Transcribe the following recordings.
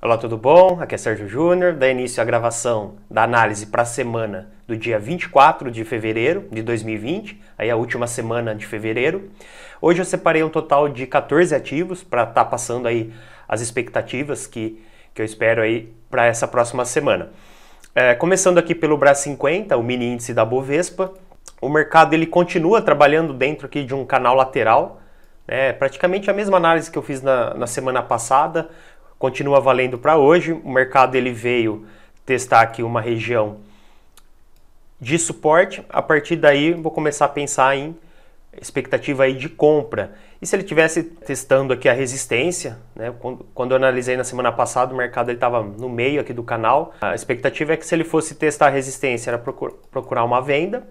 Olá, tudo bom? Aqui é Sérgio Júnior, dá início à gravação da análise para a semana do dia 24 de fevereiro de 2020, aí a última semana de fevereiro. Hoje eu separei um total de 14 ativos para estar tá passando aí as expectativas que, que eu espero aí para essa próxima semana. É, começando aqui pelo Bras 50, o mini índice da Bovespa, o mercado ele continua trabalhando dentro aqui de um canal lateral, é praticamente a mesma análise que eu fiz na, na semana passada, continua valendo para hoje. O mercado ele veio testar aqui uma região de suporte. A partir daí, vou começar a pensar em expectativa aí de compra. E se ele tivesse testando aqui a resistência, né? Quando, quando eu analisei na semana passada, o mercado estava no meio aqui do canal. A expectativa é que se ele fosse testar a resistência, era procurar uma venda,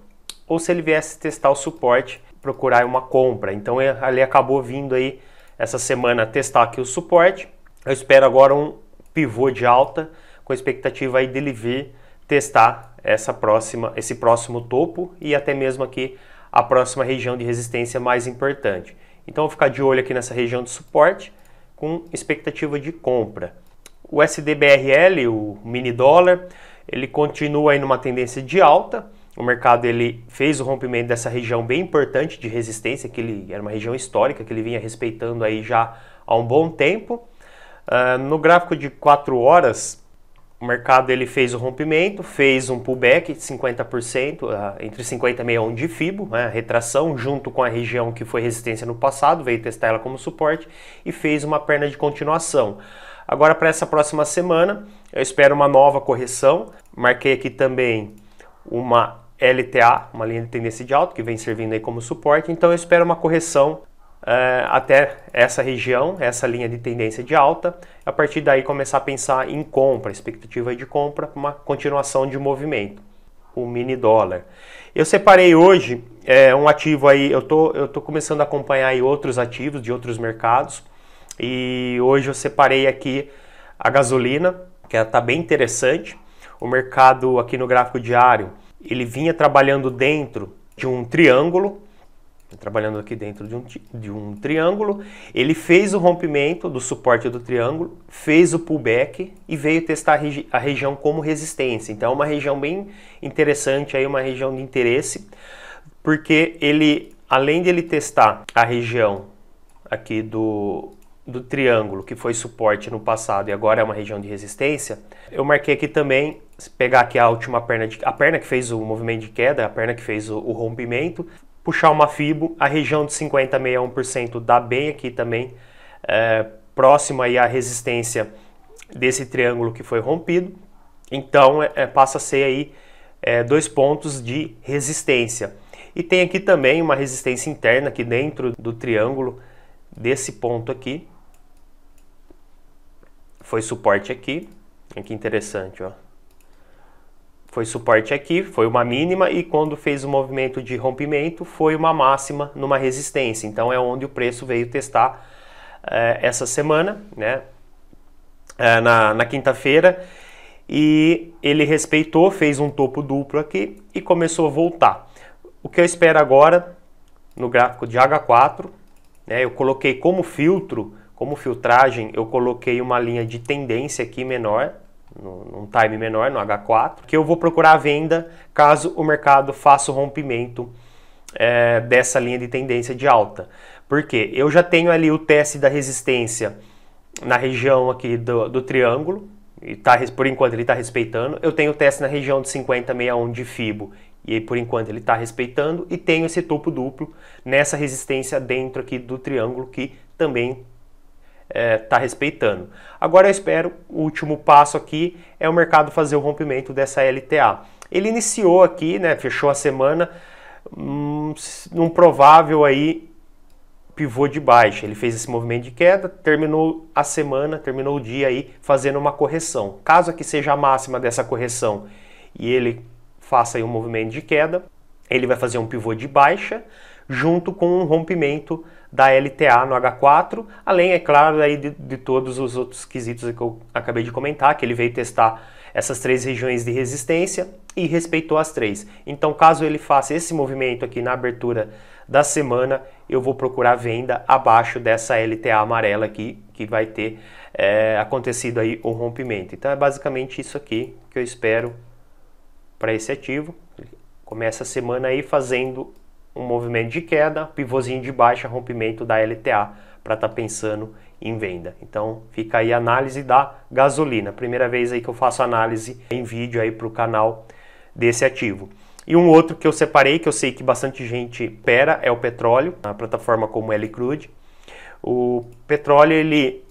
ou se ele viesse testar o suporte, procurar uma compra. Então ele acabou vindo aí essa semana testar aqui o suporte eu espero agora um pivô de alta com a expectativa aí dele ver testar essa próxima, esse próximo topo e até mesmo aqui a próxima região de resistência mais importante. Então vou ficar de olho aqui nessa região de suporte com expectativa de compra. O SDBRL, o mini dólar, ele continua aí numa tendência de alta. O mercado ele fez o rompimento dessa região bem importante de resistência, que ele era uma região histórica que ele vinha respeitando aí já há um bom tempo. Uh, no gráfico de 4 horas, o mercado ele fez o rompimento, fez um pullback de 50%, uh, ah, entre 50 e 61 de FIBO, né, retração, junto com a região que foi resistência no passado, veio testar ela como suporte e fez uma perna de continuação. Agora, para essa próxima semana, eu espero uma nova correção. Marquei aqui também uma LTA, uma linha de tendência de alta, que vem servindo aí como suporte. Então, eu espero uma correção uh, até essa região, essa linha de tendência de alta, a partir daí começar a pensar em compra, expectativa de compra, uma continuação de movimento, o mini dólar. Eu separei hoje é, um ativo aí, eu tô, eu tô começando a acompanhar aí outros ativos de outros mercados e hoje eu separei aqui a gasolina, que está é, bem interessante. O mercado aqui no gráfico diário, ele vinha trabalhando dentro de um triângulo, trabalhando aqui dentro de um, de um triângulo, ele fez o rompimento do suporte do triângulo, fez o pullback e veio testar a, regi a região como resistência. Então é uma região bem interessante, aí uma região de interesse, porque ele, além de ele testar a região aqui do, do triângulo, que foi suporte no passado e agora é uma região de resistência, eu marquei aqui também, se pegar aqui a última perna, de, a perna que fez o movimento de queda, a perna que fez o, o rompimento, puxar uma FIBO, a região de 50,61% dá bem aqui também, é, próximo aí à resistência desse triângulo que foi rompido. Então, é, é, passa a ser aí é, dois pontos de resistência. E tem aqui também uma resistência interna aqui dentro do triângulo desse ponto aqui. Foi suporte aqui. Olha que interessante, ó foi suporte aqui, foi uma mínima e quando fez o movimento de rompimento foi uma máxima numa resistência. Então é onde o preço veio testar é, essa semana, né? É, na, na quinta-feira e ele respeitou, fez um topo duplo aqui e começou a voltar. O que eu espero agora no gráfico de H4, né, eu coloquei como filtro, como filtragem, eu coloquei uma linha de tendência aqui menor, num time menor, no H4, que eu vou procurar a venda caso o mercado faça o rompimento é, dessa linha de tendência de alta. Porque eu já tenho ali o teste da resistência na região aqui do, do triângulo, e tá, por enquanto ele está respeitando. Eu tenho o teste na região de 50,61 de FIBO, e por enquanto ele está respeitando. E tenho esse topo duplo nessa resistência dentro aqui do triângulo que também está é, tá respeitando. Agora eu espero, o último passo aqui é o mercado fazer o rompimento dessa LTA. Ele iniciou aqui, né, fechou a semana, hum, num provável aí pivô de baixa. Ele fez esse movimento de queda, terminou a semana, terminou o dia aí fazendo uma correção. Caso aqui seja a máxima dessa correção e ele faça aí um movimento de queda, ele vai fazer um pivô de baixa junto com um rompimento da LTA no H4, além, é claro, aí de, de todos os outros quesitos que eu acabei de comentar, que ele veio testar essas três regiões de resistência e respeitou as três. Então, caso ele faça esse movimento aqui na abertura da semana, eu vou procurar venda abaixo dessa LTA amarela aqui, que vai ter é, acontecido aí o rompimento. Então, é basicamente isso aqui que eu espero para esse ativo. Começa a semana aí fazendo um movimento de queda, pivôzinho de baixa, rompimento da LTA para estar tá pensando em venda. Então fica aí a análise da gasolina. Primeira vez aí que eu faço análise em vídeo aí para o canal desse ativo. E um outro que eu separei, que eu sei que bastante gente pera, é o petróleo, na plataforma como L Crude. O petróleo ele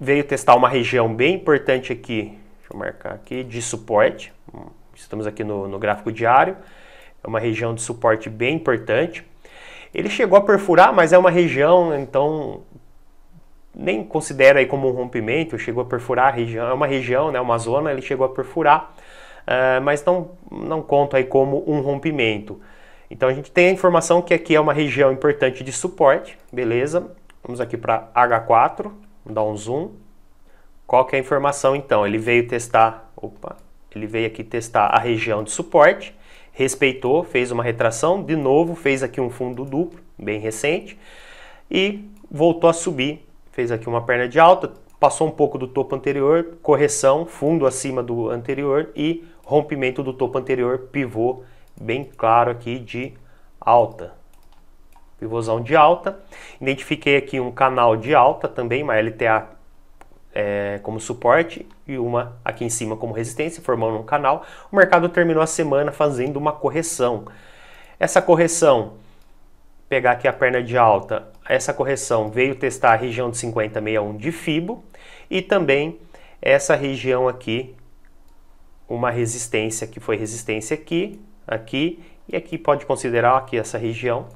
veio testar uma região bem importante aqui, deixa eu marcar aqui, de suporte. Estamos aqui no, no gráfico diário é uma região de suporte bem importante. Ele chegou a perfurar, mas é uma região, então nem considera aí como um rompimento, chegou a perfurar a região, é uma região, né, uma zona, ele chegou a perfurar, uh, mas não, não conta aí como um rompimento. Então a gente tem a informação que aqui é uma região importante de suporte, beleza? Vamos aqui para H4, dar um zoom. Qual que é a informação então? Ele veio testar, opa, ele veio aqui testar a região de suporte, respeitou, fez uma retração, de novo fez aqui um fundo duplo, bem recente, e voltou a subir, fez aqui uma perna de alta, passou um pouco do topo anterior, correção, fundo acima do anterior e rompimento do topo anterior, pivô bem claro aqui de alta. Pivôzão de alta. Identifiquei aqui um canal de alta também, uma LTA é, como suporte e uma aqui em cima como resistência, formando um canal. O mercado terminou a semana fazendo uma correção. Essa correção, pegar aqui a perna de alta, essa correção veio testar a região de 50,61 de FIBO e também essa região aqui, uma resistência que foi resistência aqui, aqui e aqui pode considerar aqui essa região,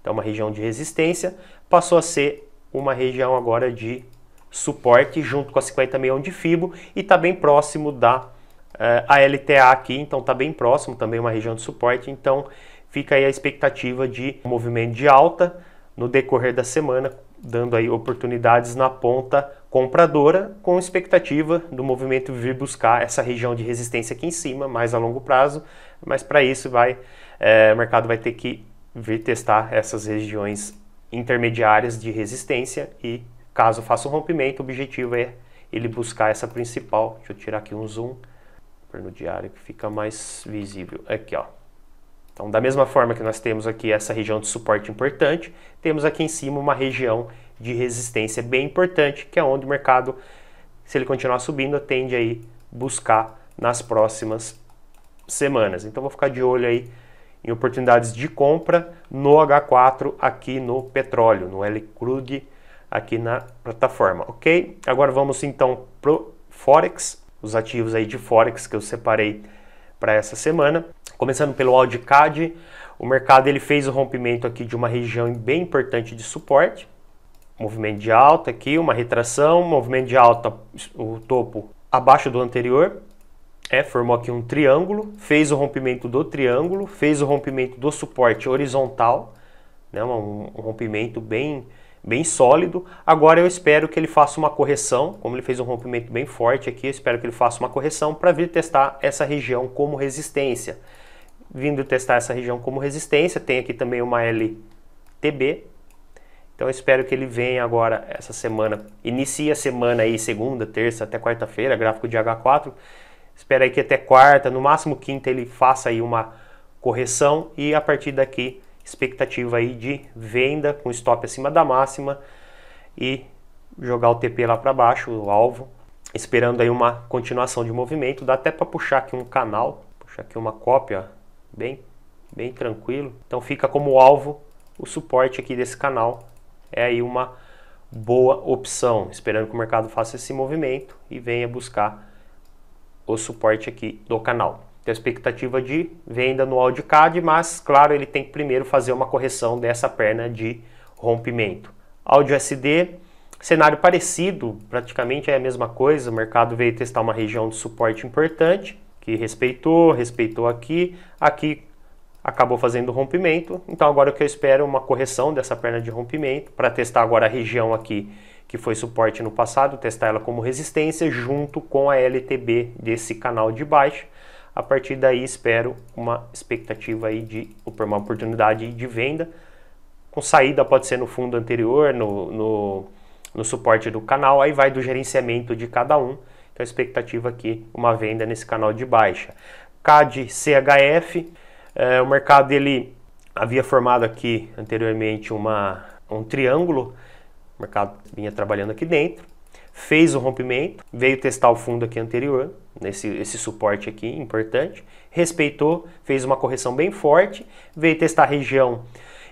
então uma região de resistência, passou a ser uma região agora de suporte junto com a 5061 de FIBO e está bem próximo da uh, eh, lta aqui, então está bem próximo também uma região de suporte, então fica aí a expectativa de um movimento de alta no decorrer da semana, dando aí oportunidades na ponta compradora, com expectativa do movimento vir buscar essa região de resistência aqui em cima, mais a longo prazo, mas para isso vai, é, o mercado vai ter que vir testar essas regiões intermediárias de resistência e Caso faça um rompimento, o objetivo é ele buscar essa principal. Deixa eu tirar aqui um zoom no diário que fica mais visível. Aqui, ó. Então, da mesma forma que nós temos aqui essa região de suporte importante, temos aqui em cima uma região de resistência bem importante, que é onde o mercado, se ele continuar subindo, tende aí buscar nas próximas semanas. Então, vou ficar de olho aí em oportunidades de compra no H4 aqui no petróleo, no L crude aqui na plataforma, ok? Agora vamos então pro Forex, os ativos aí de Forex que eu separei para essa semana. Começando pelo AudiCAD, o mercado ele fez o rompimento aqui de uma região bem importante de suporte, movimento de alta aqui, uma retração, movimento de alta, o topo abaixo do anterior, é, formou aqui um triângulo, fez o rompimento do triângulo, fez o rompimento do suporte horizontal, né, um, um rompimento bem bem sólido. Agora eu espero que ele faça uma correção, como ele fez um rompimento bem forte aqui, eu espero que ele faça uma correção para vir testar essa região como resistência. Vindo testar essa região como resistência, tem aqui também uma LTB. Então espero que ele venha agora essa semana, inicia a semana aí segunda, terça até quarta-feira, gráfico de H4. Espero aí que até quarta, no máximo quinta ele faça aí uma correção e a partir daqui expectativa aí de venda com stop acima da máxima e jogar o TP lá para baixo, o alvo, esperando aí uma continuação de movimento, dá até para puxar aqui um canal, puxar aqui uma cópia, bem, bem tranquilo. Então fica como alvo o suporte aqui desse canal, é aí uma boa opção, esperando que o mercado faça esse movimento e venha buscar o suporte aqui do canal tem a expectativa de venda no AudiCAD, mas claro, ele tem que primeiro fazer uma correção dessa perna de rompimento. Audio SD, cenário parecido, praticamente é a mesma coisa, o mercado veio testar uma região de suporte importante, que respeitou, respeitou aqui, aqui acabou fazendo rompimento. Então agora o que eu espero é uma correção dessa perna de rompimento para testar agora a região aqui que foi suporte no passado, testar ela como resistência junto com a LTB desse canal de baixo a partir daí, espero uma expectativa aí de uma oportunidade de venda. Com saída pode ser no fundo anterior, no, no, no suporte do canal, aí vai do gerenciamento de cada um. Então, a expectativa aqui, uma venda nesse canal de baixa. CAD CHF, é, eh, o mercado ele havia formado aqui anteriormente uma, um triângulo, o mercado vinha trabalhando aqui dentro, fez o rompimento, veio testar o fundo aqui anterior, nesse esse suporte aqui, importante. Respeitou, fez uma correção bem forte, veio testar a região.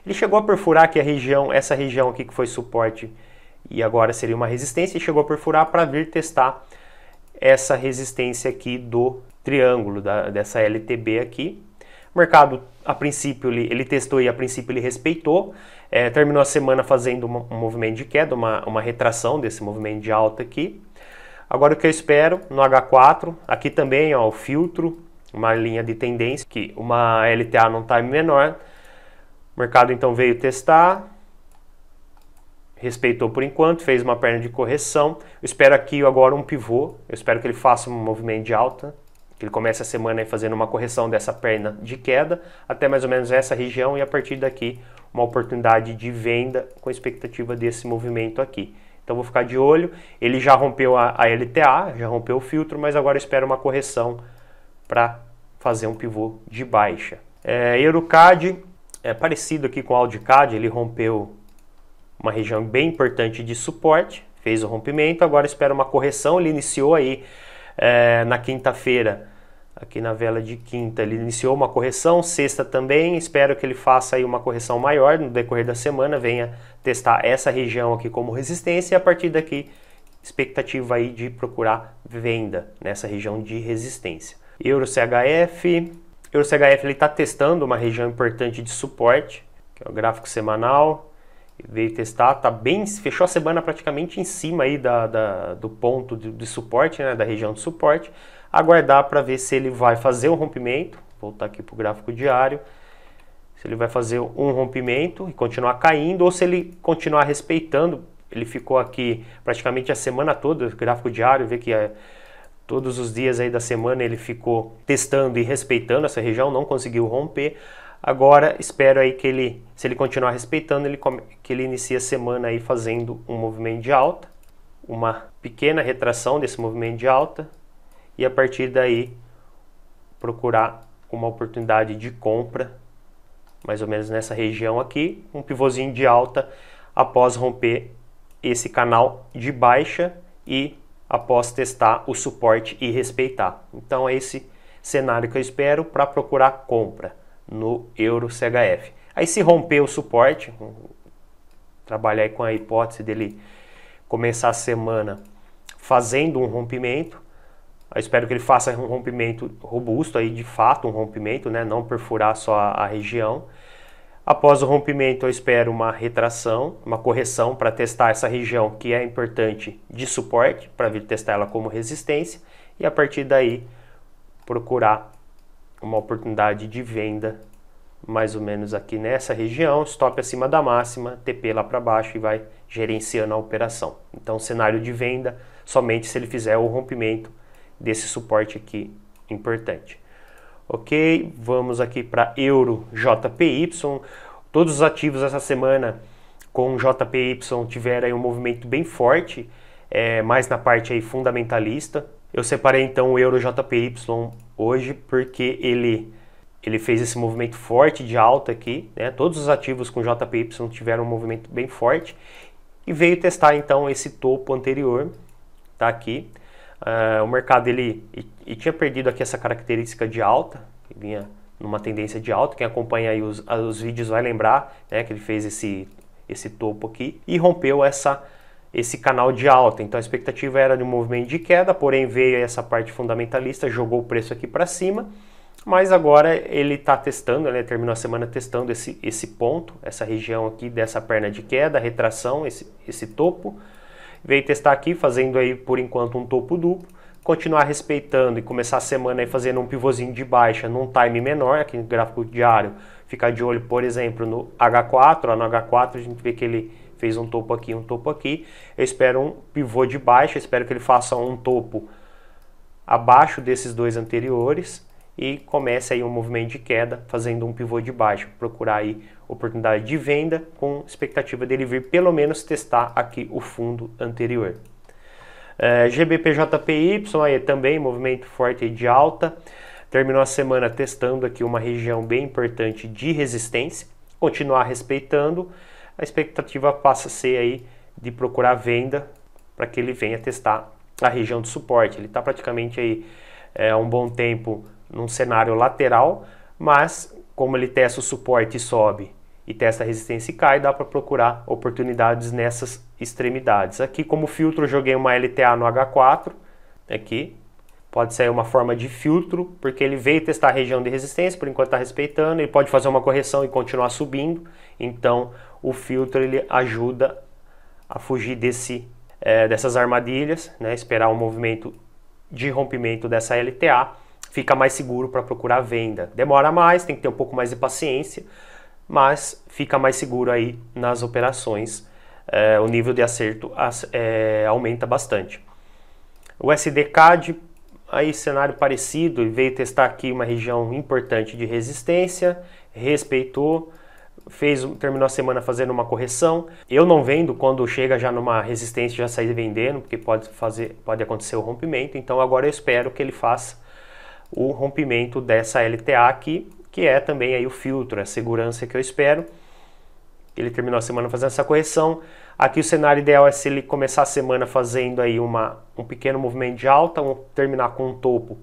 Ele chegou a perfurar que a região, essa região aqui que foi suporte e agora seria uma resistência, e chegou a perfurar para vir testar essa resistência aqui do triângulo, da, dessa LTB aqui. O mercado, a princípio, ele, ele testou e a princípio ele respeitou. É, terminou a semana fazendo um, um movimento de queda, uma, uma retração desse movimento de alta aqui. Agora o que eu espero no H4, aqui também ó, o filtro, uma linha de tendência, que uma LTA num tá time menor. O mercado então veio testar, respeitou por enquanto, fez uma perna de correção. Eu espero aqui agora um pivô, eu espero que ele faça um movimento de alta, que ele comece a semana fazendo uma correção dessa perna de queda até mais ou menos essa região e a partir daqui uma oportunidade de venda com expectativa desse movimento aqui. Então vou ficar de olho. Ele já rompeu a, a LTA, já rompeu o filtro, mas agora espera uma correção para fazer um pivô de baixa. É, EuroCAD é parecido aqui com o AudiCAD, ele rompeu uma região bem importante de suporte, fez o rompimento, agora espera uma correção, ele iniciou aí é, na quinta-feira aqui na vela de quinta. Ele iniciou uma correção, sexta também. Espero que ele faça aí uma correção maior no decorrer da semana, venha testar essa região aqui como resistência e a partir daqui expectativa aí de procurar venda nessa região de resistência. Euro CHF, Euro CHF ele está testando uma região importante de suporte, que é o gráfico semanal. veio testar, tá bem, fechou a semana praticamente em cima aí da, da do ponto de, de suporte, né, da região de suporte aguardar para ver se ele vai fazer um rompimento, voltar aqui para o gráfico diário, se ele vai fazer um rompimento e continuar caindo, ou se ele continuar respeitando, ele ficou aqui praticamente a semana toda, gráfico diário, vê que é, todos os dias aí da semana ele ficou testando e respeitando essa região, não conseguiu romper, agora espero aí que ele, se ele continuar respeitando, ele que ele inicie a semana aí fazendo um movimento de alta, uma pequena retração desse movimento de alta, e a partir daí procurar uma oportunidade de compra, mais ou menos nessa região aqui, um pivôzinho de alta após romper esse canal de baixa e após testar o suporte e respeitar. Então é esse cenário que eu espero para procurar compra no euro CHF. Aí se romper o suporte, hum, trabalhar com a hipótese dele começar a semana fazendo um rompimento, eu espero que ele faça um rompimento robusto, aí de fato um rompimento, né? não perfurar só a, a região. Após o rompimento, eu espero uma retração, uma correção para testar essa região que é importante de suporte, para vir testar ela como resistência e a partir daí procurar uma oportunidade de venda mais ou menos aqui nessa região, stop acima da máxima, TP lá para baixo e vai gerenciando a operação. Então, cenário de venda somente se ele fizer o rompimento desse suporte aqui importante. Ok, vamos aqui para Euro JPY. Todos os ativos essa semana com JPY tiveram um movimento bem forte, é, mais na parte aí fundamentalista. Eu separei então o Euro JPY hoje porque ele ele fez esse movimento forte de alta aqui, né? Todos os ativos com JPY tiveram um movimento bem forte e veio testar então esse topo anterior, tá aqui. Uh, o mercado ele, e tinha perdido aqui essa característica de alta, que vinha numa tendência de alta. Quem acompanha aí os, ah, os vídeos vai lembrar né, que ele fez esse, esse topo aqui e rompeu essa, esse canal de alta. Então a expectativa era de um movimento de queda, porém veio essa parte fundamentalista, jogou o preço aqui para cima. Mas agora ele está testando, ele terminou a semana testando esse, esse ponto, essa região aqui dessa perna de queda, retração, esse, esse topo veio testar aqui, fazendo aí por enquanto um topo duplo, continuar respeitando e começar a semana aí fazendo um pivôzinho de baixa num time menor, aqui no gráfico diário, ficar de olho, por exemplo, no H4, ó, no H4 a gente vê que ele fez um topo aqui, um topo aqui, eu espero um pivô de baixa, espero que ele faça um topo abaixo desses dois anteriores, e comece aí um movimento de queda fazendo um pivô de baixo, procurar aí oportunidade de venda com expectativa dele vir pelo menos testar aqui o fundo anterior. É, GBPJPY aí também movimento forte de alta, terminou a semana testando aqui uma região bem importante de resistência, continuar respeitando, a expectativa passa a ser aí de procurar venda para que ele venha testar a região de suporte. Ele está praticamente aí é, um bom tempo num cenário lateral, mas como ele testa o suporte e sobe e testa a resistência e cai, dá para procurar oportunidades nessas extremidades. Aqui como filtro joguei uma LTA no H4, aqui, né, pode ser uma forma de filtro, porque ele veio testar a região de resistência, por enquanto está respeitando, ele pode fazer uma correção e continuar subindo, então o filtro ele ajuda a fugir desse, é, dessas armadilhas, né? esperar um movimento de rompimento dessa LTA, fica mais seguro para procurar venda. Demora mais, tem que ter um pouco mais de paciência, mas fica mais seguro aí nas operações. É, o nível de acerto é, aumenta bastante. O SDCAD, aí cenário parecido, veio testar aqui uma região importante de resistência, respeitou, fez, terminou a semana fazendo uma correção. Eu não vendo quando chega já numa resistência já sair vendendo, porque pode fazer, pode acontecer o rompimento. Então agora eu espero que ele faça o rompimento dessa LTA aqui que é também aí o filtro, é a segurança que eu espero. Ele terminou a semana fazendo essa correção. Aqui o cenário ideal é se ele começar a semana fazendo aí uma, um pequeno movimento de alta, um, terminar com um topo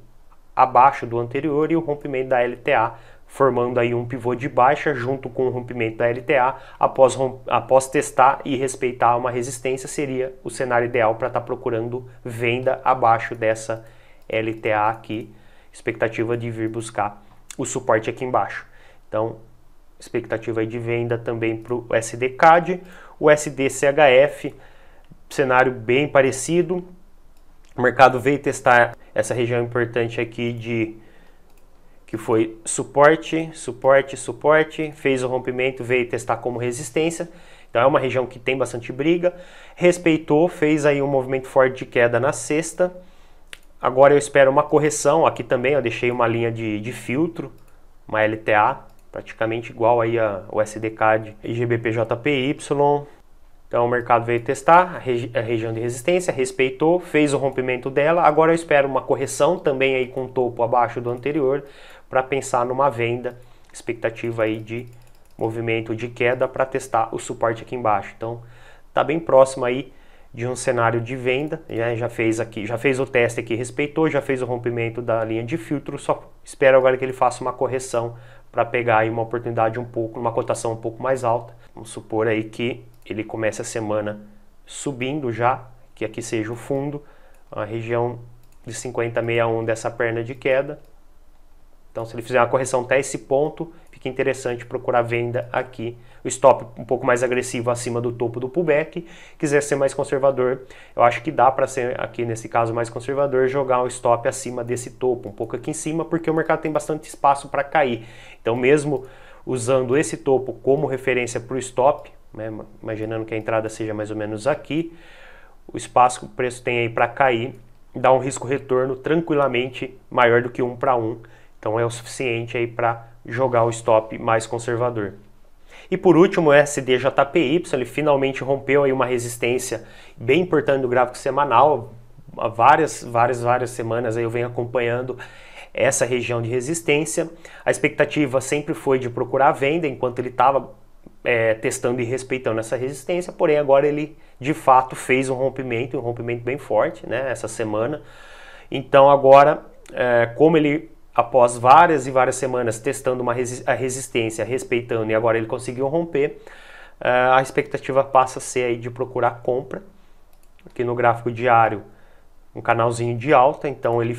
abaixo do anterior e o rompimento da LTA, formando aí um pivô de baixa junto com o rompimento da LTA, após, após testar e respeitar uma resistência, seria o cenário ideal para estar tá procurando venda abaixo dessa LTA aqui, expectativa de vir buscar o suporte aqui embaixo. Então, expectativa de venda também para o SDCAD, o SDCHF, cenário bem parecido. O mercado veio testar essa região importante aqui de que foi suporte, suporte, suporte, fez o rompimento, veio testar como resistência. Então é uma região que tem bastante briga. Respeitou, fez aí um movimento forte de queda na sexta Agora eu espero uma correção, aqui também eu deixei uma linha de, de filtro, uma LTA, praticamente igual aí a, o SDCAD IGBPJPY. Então o mercado veio testar a, regi a, região de resistência, respeitou, fez o rompimento dela. Agora eu espero uma correção também aí com topo abaixo do anterior para pensar numa venda, expectativa aí de movimento de queda para testar o suporte aqui embaixo. Então tá bem próximo aí de um cenário de venda, né? já fez aqui, já fez o teste aqui, respeitou, já fez o rompimento da linha de filtro, só espera agora que ele faça uma correção para pegar aí uma oportunidade um pouco, uma cotação um pouco mais alta. Vamos supor aí que ele comece a semana subindo já, que aqui seja o fundo, a região de 50,61 dessa perna de queda. Então se ele fizer uma correção até esse ponto, fica interessante procurar venda aqui. O stop um pouco mais agressivo acima do topo do pullback. Quiser ser mais conservador, eu acho que dá para ser aqui nesse caso mais conservador, jogar um stop acima desse topo, um pouco aqui em cima, porque o mercado tem bastante espaço para cair. Então, mesmo usando esse topo como referência para o stop, né, imaginando que a entrada seja mais ou menos aqui, o espaço que o preço tem aí para cair dá um risco retorno tranquilamente maior do que um para um. Então é o suficiente aí para jogar o stop mais conservador. E por último, o SDJPY, ele finalmente rompeu aí uma resistência bem importante do gráfico semanal, há várias, várias, várias semanas aí eu venho acompanhando essa região de resistência. A expectativa sempre foi de procurar venda, enquanto ele estava é, testando e respeitando essa resistência, porém agora ele de fato fez um rompimento, um rompimento bem forte, né, essa semana. Então agora, é, como ele após várias e várias semanas testando uma resi a resistência, respeitando, e agora ele conseguiu romper, uh, a expectativa passa a ser aí de procurar compra. Aqui no gráfico diário, um canalzinho de alta, então ele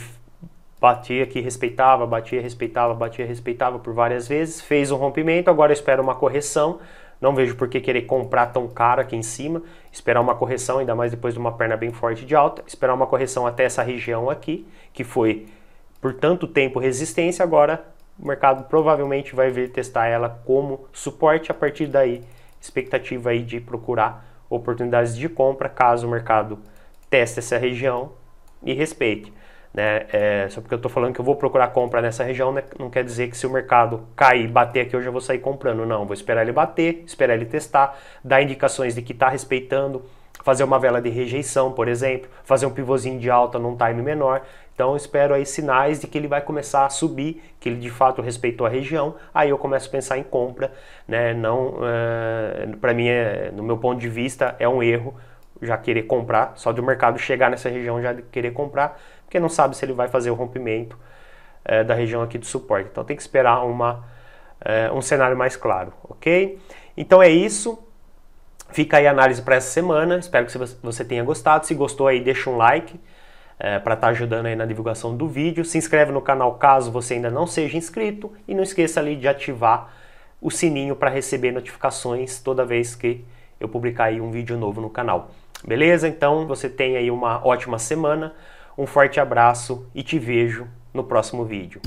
batia aqui, respeitava, batia, respeitava, batia, respeitava por várias vezes, fez um rompimento, agora espera uma correção. Não vejo por que querer comprar tão caro aqui em cima, esperar uma correção, ainda mais depois de uma perna bem forte de alta, esperar uma correção até essa região aqui, que foi por tanto tempo resistência, agora o mercado provavelmente vai vir testar ela como suporte a partir daí, expectativa aí de procurar oportunidades de compra caso o mercado teste essa região e respeite. Né? É, só porque eu estou falando que eu vou procurar compra nessa região, né? não quer dizer que se o mercado cair, bater aqui, eu já vou sair comprando. Não, vou esperar ele bater, esperar ele testar, dar indicações de que está respeitando, fazer uma vela de rejeição, por exemplo, fazer um pivôzinho de alta num time menor. Então espero aí sinais de que ele vai começar a subir, que ele de fato respeitou a região. Aí eu começo a pensar em compra, né? Não, é, eh, para mim, é, no meu ponto de vista, é um erro já querer comprar. Só de o mercado chegar nessa região já querer comprar, porque não sabe se ele vai fazer o rompimento é, da região aqui de suporte. Então tem que esperar uma, é, um cenário mais claro, ok? Então é isso. Fica aí a análise para essa semana. Espero que você tenha gostado. Se gostou aí, deixa um like é, para estar tá ajudando aí na divulgação do vídeo. Se inscreve no canal caso você ainda não seja inscrito e não esqueça ali de ativar o sininho para receber notificações toda vez que eu publicar aí um vídeo novo no canal. Beleza? Então você tem aí uma ótima semana, um forte abraço e te vejo no próximo vídeo.